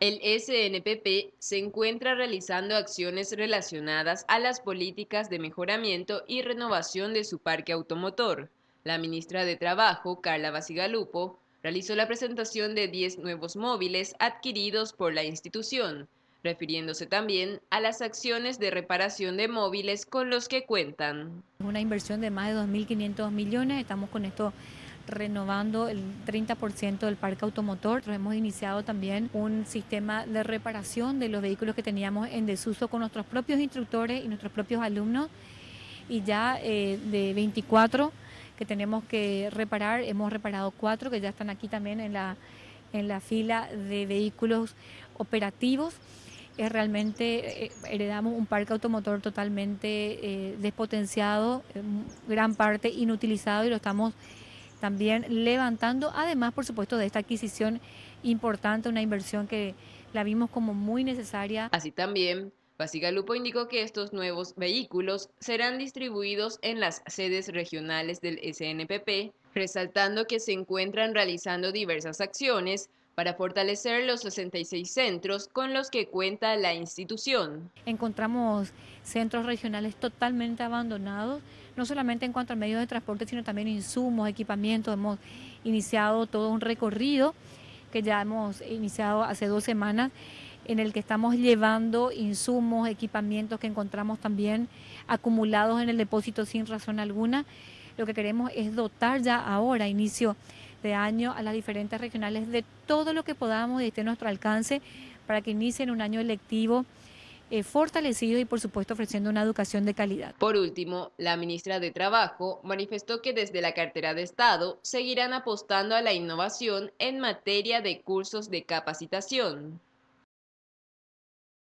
El SNPP se encuentra realizando acciones relacionadas a las políticas de mejoramiento y renovación de su parque automotor. La ministra de Trabajo, Carla Basigalupo, realizó la presentación de 10 nuevos móviles adquiridos por la institución, refiriéndose también a las acciones de reparación de móviles con los que cuentan. Una inversión de más de 2.500 millones, estamos con esto renovando el 30% del parque automotor. hemos iniciado también un sistema de reparación de los vehículos que teníamos en desuso con nuestros propios instructores y nuestros propios alumnos. Y ya eh, de 24 que tenemos que reparar, hemos reparado cuatro que ya están aquí también en la, en la fila de vehículos operativos es realmente eh, heredamos un parque automotor totalmente eh, despotenciado, gran parte inutilizado y lo estamos también levantando, además por supuesto de esta adquisición importante, una inversión que la vimos como muy necesaria. Así también, Basigalupo indicó que estos nuevos vehículos serán distribuidos en las sedes regionales del SNPP, resaltando que se encuentran realizando diversas acciones para fortalecer los 66 centros con los que cuenta la institución. Encontramos centros regionales totalmente abandonados, no solamente en cuanto a medios de transporte, sino también insumos, equipamientos. Hemos iniciado todo un recorrido que ya hemos iniciado hace dos semanas en el que estamos llevando insumos, equipamientos que encontramos también acumulados en el depósito sin razón alguna. Lo que queremos es dotar ya ahora, inicio de este año a las diferentes regionales de todo lo que podamos y esté nuestro alcance para que inicien un año electivo eh, fortalecido y por supuesto ofreciendo una educación de calidad. Por último, la ministra de Trabajo manifestó que desde la cartera de Estado seguirán apostando a la innovación en materia de cursos de capacitación.